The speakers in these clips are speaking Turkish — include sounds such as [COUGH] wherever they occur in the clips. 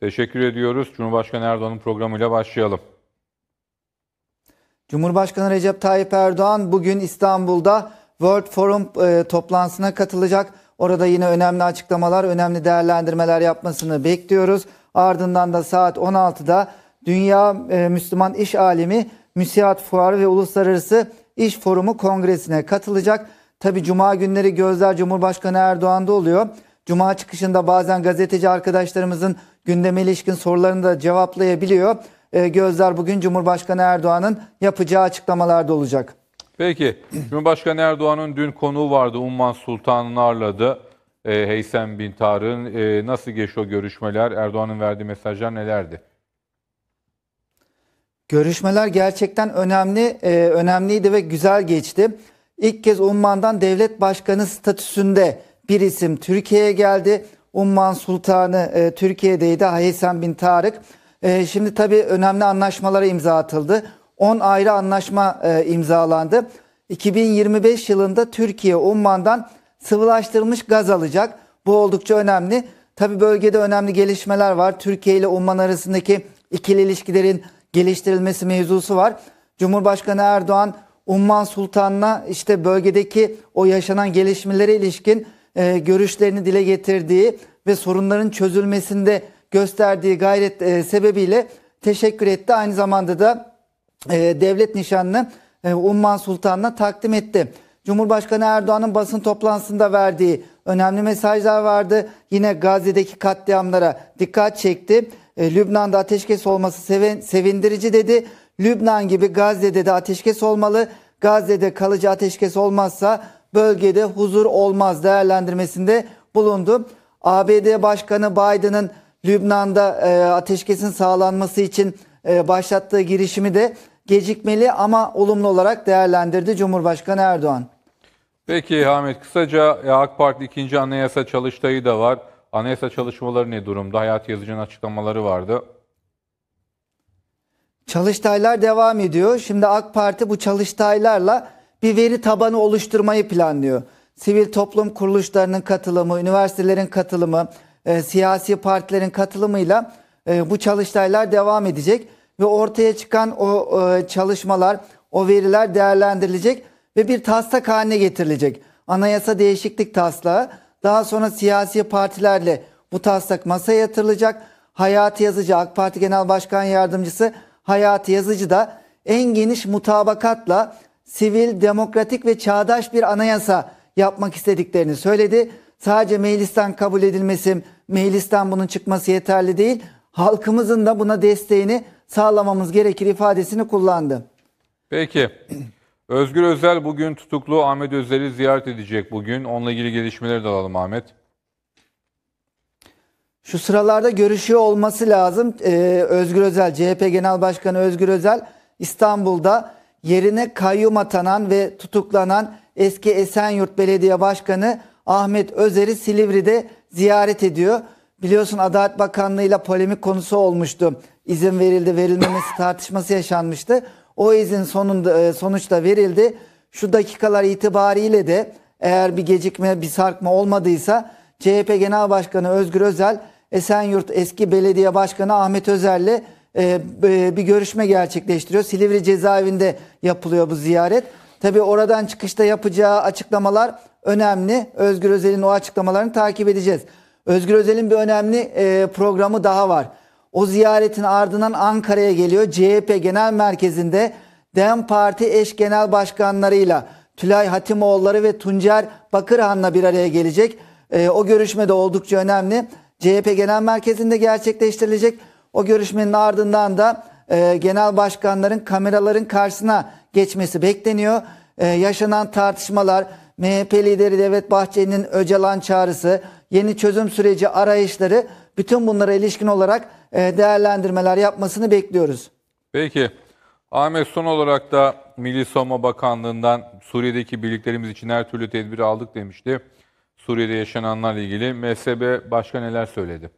Teşekkür ediyoruz. Cumhurbaşkanı Erdoğan'ın programıyla başlayalım. Cumhurbaşkanı Recep Tayyip Erdoğan bugün İstanbul'da World Forum e, toplantısına katılacak. Orada yine önemli açıklamalar, önemli değerlendirmeler yapmasını bekliyoruz. Ardından da saat 16'da Dünya e, Müslüman İş Alimi Müsiat Fuarı ve Uluslararası İş Forumu Kongresi'ne katılacak. Tabi Cuma günleri gözler Cumhurbaşkanı Erdoğan'da oluyor. Cuma çıkışında bazen gazeteci arkadaşlarımızın gündeme ilişkin sorularını da cevaplayabiliyor. E, gözler bugün Cumhurbaşkanı Erdoğan'ın yapacağı açıklamalarda olacak. Peki, [CLEARS THROAT] Cumhurbaşkanı Erdoğan'ın dün konuğu vardı Umman Sultan Narladı. E, Heysem Bin Tarık'ın e, nasıl geçiyor görüşmeler? Erdoğan'ın verdiği mesajlar nelerdi? Görüşmeler gerçekten önemli, e, önemliydi ve güzel geçti. İlk kez Umman'dan devlet başkanı statüsünde bir isim Türkiye'ye geldi. Umman Sultanı e, Türkiye'deydi. Haysen bin Tarık. E, şimdi tabii önemli anlaşmalara imza atıldı. 10 ayrı anlaşma e, imzalandı. 2025 yılında Türkiye Umman'dan sıvılaştırılmış gaz alacak. Bu oldukça önemli. Tabi bölgede önemli gelişmeler var. Türkiye ile Umman arasındaki ikili ilişkilerin geliştirilmesi mevzusu var. Cumhurbaşkanı Erdoğan Umman Sultan'la işte bölgedeki o yaşanan gelişmelere ilişkin e, görüşlerini dile getirdiği ve sorunların çözülmesinde gösterdiği gayret e, sebebiyle teşekkür etti. Aynı zamanda da e, devlet nişanını e, Umman Sultan'la takdim etti. Cumhurbaşkanı Erdoğan'ın basın toplantısında verdiği önemli mesajlar vardı. Yine Gazze'deki katliamlara dikkat çekti. E, Lübnan'da ateşkes olması seven, sevindirici dedi. Lübnan gibi Gazze'de de ateşkes olmalı. Gazze'de kalıcı ateşkes olmazsa bölgede huzur olmaz değerlendirmesinde bulundu. ABD Başkanı Biden'ın Lübnan'da e, ateşkesin sağlanması için e, başlattığı girişimi de gecikmeli ama olumlu olarak değerlendirdi Cumhurbaşkanı Erdoğan. Peki Hamit kısaca AK Parti ikinci anayasa çalıştayı da var. Anayasa çalışmaları ne durumda? Hayat Yazıcı'nın açıklamaları vardı. Çalıştaylar devam ediyor. Şimdi AK Parti bu çalıştaylarla bir veri tabanı oluşturmayı planlıyor. Sivil toplum kuruluşlarının katılımı, üniversitelerin katılımı, e, siyasi partilerin katılımıyla e, bu çalıştaylar devam edecek ve ortaya çıkan o e, çalışmalar, o veriler değerlendirilecek ve bir taslak haline getirilecek. Anayasa değişiklik taslağı daha sonra siyasi partilerle bu taslak masaya yatırılacak. Hayati Yazıcı AK Parti Genel Başkan Yardımcısı Hayati Yazıcı da en geniş mutabakatla sivil, demokratik ve çağdaş bir anayasa yapmak istediklerini söyledi. Sadece meclisten kabul edilmesi, meclisten bunun çıkması yeterli değil. Halkımızın da buna desteğini sağlamamız gerekir ifadesini kullandı. Peki. [CLEARS THROAT] Özgür Özel bugün tutuklu Ahmet Özel'i ziyaret edecek bugün. Onunla ilgili gelişmeleri de alalım Ahmet. Şu sıralarda görüşüyor olması lazım. Ee, Özgür Özel, CHP Genel Başkanı Özgür Özel İstanbul'da yerine kayyum atanan ve tutuklanan eski Esenyurt Belediye Başkanı Ahmet Özer'i Silivri'de ziyaret ediyor. Biliyorsun Adalet Bakanlığı ile polemik konusu olmuştu. İzin verildi, verilmemesi tartışması yaşanmıştı. O izin sonunda e, sonuçta verildi. Şu dakikalar itibariyle de eğer bir gecikme, bir sarkma olmadıysa CHP Genel Başkanı Özgür Özel Esenyurt eski belediye başkanı Ahmet Özer'le e, e, bir görüşme gerçekleştiriyor. Silivri cezaevinde yapılıyor bu ziyaret. Tabii oradan çıkışta yapacağı açıklamalar önemli. Özgür Özel'in o açıklamalarını takip edeceğiz. Özgür Özel'in bir önemli e, programı daha var. O ziyaretin ardından Ankara'ya geliyor. CHP Genel Merkezi'nde DEM Parti eş genel başkanlarıyla Tülay Hatimoğulları ve Tuncer Bakırhan'la bir araya gelecek. o görüşme de oldukça önemli. CHP Genel Merkezi'nde gerçekleştirilecek. O görüşmenin ardından da e, genel başkanların kameraların karşısına geçmesi bekleniyor. E, yaşanan tartışmalar, MHP lideri Devlet Bahçeli'nin Öcalan çağrısı, yeni çözüm süreci arayışları bütün bunlara ilişkin olarak e, değerlendirmeler yapmasını bekliyoruz. Peki. Ahmet son olarak da Milli Savunma Bakanlığı'ndan Suriye'deki birliklerimiz için her türlü tedbiri aldık demişti. Suriye'de yaşananlarla ilgili MSB başka neler söyledi?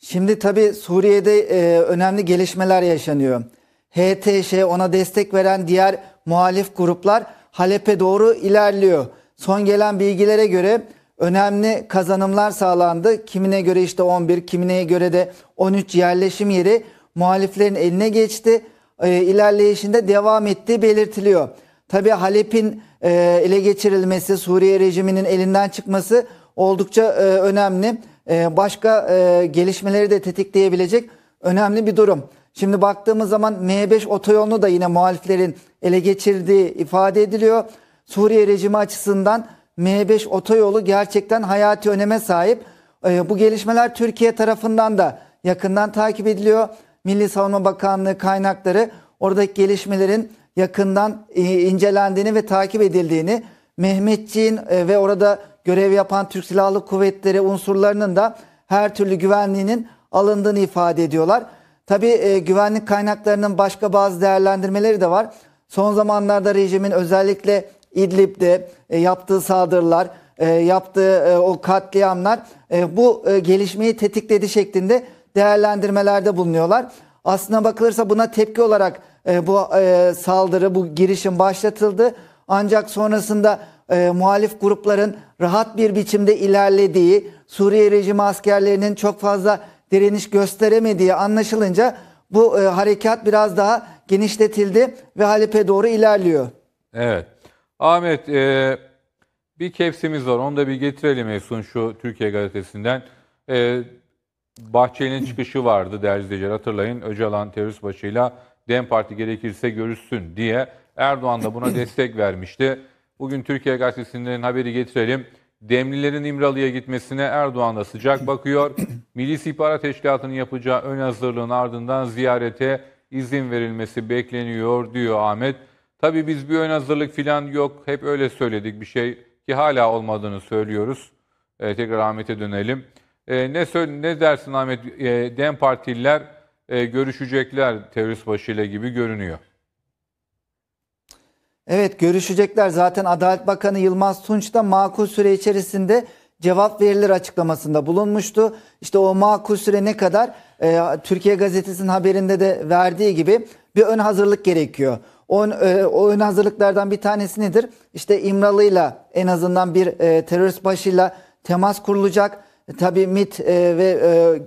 Şimdi tabi Suriye'de e, önemli gelişmeler yaşanıyor. HTŞ ona destek veren diğer muhalif gruplar Halep'e doğru ilerliyor. Son gelen bilgilere göre önemli kazanımlar sağlandı. Kimine göre işte 11, kimine göre de 13 yerleşim yeri muhaliflerin eline geçti. E, ilerleyişinde devam ettiği belirtiliyor. Tabi Halep'in e, ele geçirilmesi, Suriye rejiminin elinden çıkması oldukça e, önemli. Ee, başka e, gelişmeleri de tetikleyebilecek önemli bir durum. Şimdi baktığımız zaman M5 otoyolunu da yine muhaliflerin ele geçirdiği ifade ediliyor. Suriye rejimi açısından M5 otoyolu gerçekten hayati öneme sahip. Ee, bu gelişmeler Türkiye tarafından da yakından takip ediliyor. Milli Savunma Bakanlığı kaynakları oradaki gelişmelerin yakından e, incelendiğini ve takip edildiğini, Mehmetçiğin e, ve orada görev yapan Türk Silahlı Kuvvetleri unsurlarının da her türlü güvenliğinin alındığını ifade ediyorlar. Tabi e, güvenlik kaynaklarının başka bazı değerlendirmeleri de var. Son zamanlarda rejimin özellikle İdlib'de e, yaptığı saldırılar, e, yaptığı e, o katliamlar e, bu e, gelişmeyi tetikledi şeklinde değerlendirmelerde bulunuyorlar. Aslına bakılırsa buna tepki olarak e, bu e, saldırı, bu girişim başlatıldı. Ancak sonrasında e, muhalif grupların rahat bir biçimde ilerlediği, Suriye rejimi askerlerinin çok fazla direniş gösteremediği anlaşılınca bu e, harekat biraz daha genişletildi ve Halep'e doğru ilerliyor. Evet. Ahmet e, bir kepsimiz var. Onu da bir getirelim Efsun şu Türkiye gazetesinden. E, Bahçeli'nin çıkışı vardı değerli izleyiciler hatırlayın. Öcalan terörist başıyla DEM Parti gerekirse görüşsün diye Erdoğan da buna destek vermişti. Bugün Türkiye Gazetesi'nden haberi getirelim. Demlilerin İmralı'ya gitmesine Erdoğan da sıcak bakıyor. [CLEARS THROAT] Milli İstihbarat Teşkilatı'nın yapacağı ön hazırlığın ardından ziyarete izin verilmesi bekleniyor diyor Ahmet. Tabii biz bir ön hazırlık falan yok. Hep öyle söyledik bir şey ki hala olmadığını söylüyoruz. Ee, tekrar Ahmet'e dönelim. Ee, ne söyle, ne dersin Ahmet? Ee, Dem Partililer e, görüşecekler terörist başıyla gibi görünüyor. Evet görüşecekler zaten Adalet Bakanı Yılmaz Tunç da makul süre içerisinde cevap verilir açıklamasında bulunmuştu. İşte o makul süre ne kadar e, Türkiye Gazetesi'nin haberinde de verdiği gibi bir ön hazırlık gerekiyor. O, e, o ön hazırlıklardan bir tanesi nedir? İşte İmralı'yla en azından bir e, terörist başıyla temas kurulacak. E, Tabi MIT e, ve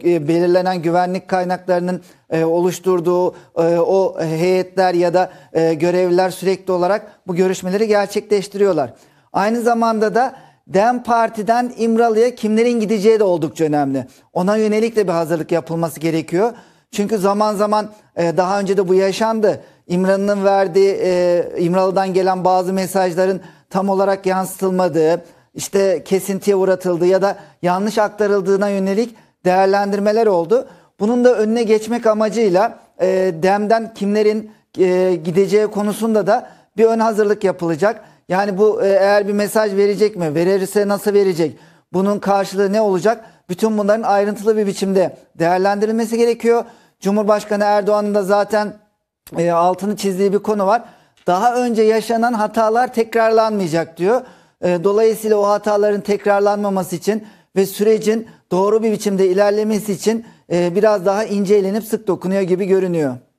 e, belirlenen güvenlik kaynaklarının oluşturduğu o heyetler ya da e, görevliler sürekli olarak bu görüşmeleri gerçekleştiriyorlar. Aynı zamanda da DEM Parti'den İmralı'ya kimlerin gideceği de oldukça önemli. Ona yönelik de bir hazırlık yapılması gerekiyor. Çünkü zaman zaman daha önce de bu yaşandı. İmralı'nın verdiği, İmralı'dan gelen bazı mesajların tam olarak yansıtılmadığı, işte kesintiye uğratıldı ya da yanlış aktarıldığına yönelik değerlendirmeler oldu. Bunun da önüne geçmek amacıyla e, DEM'den kimlerin e, gideceği konusunda da bir ön hazırlık yapılacak. Yani bu e, eğer bir mesaj verecek mi? Verirse nasıl verecek? Bunun karşılığı ne olacak? Bütün bunların ayrıntılı bir biçimde değerlendirilmesi gerekiyor. Cumhurbaşkanı Erdoğan'ın da zaten e, altını çizdiği bir konu var. Daha önce yaşanan hatalar tekrarlanmayacak diyor. Ee, dolayısıyla o hataların tekrarlanmaması için ve sürecin doğru bir biçimde ilerlemesi için e, biraz daha ince elenip sık dokunuyor gibi görünüyor.